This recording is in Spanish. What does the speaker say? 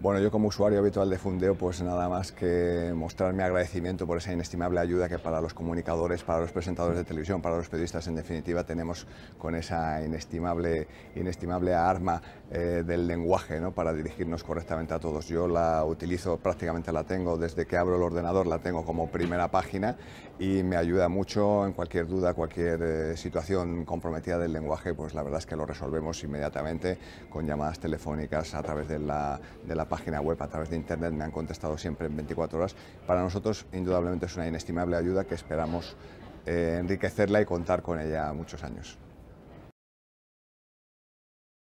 Bueno, yo como usuario habitual de Fundeo, pues nada más que mostrar mi agradecimiento por esa inestimable ayuda que para los comunicadores, para los presentadores de televisión, para los periodistas en definitiva tenemos con esa inestimable, inestimable arma eh, del lenguaje ¿no? para dirigirnos correctamente a todos. Yo la utilizo, prácticamente la tengo desde que abro el ordenador, la tengo como primera página y me ayuda mucho en cualquier duda, cualquier eh, situación comprometida del lenguaje, pues la verdad es que lo resolvemos inmediatamente con llamadas telefónicas a través de la, de la página web, a través de Internet, me han contestado siempre en 24 horas. Para nosotros, indudablemente, es una inestimable ayuda que esperamos eh, enriquecerla y contar con ella muchos años.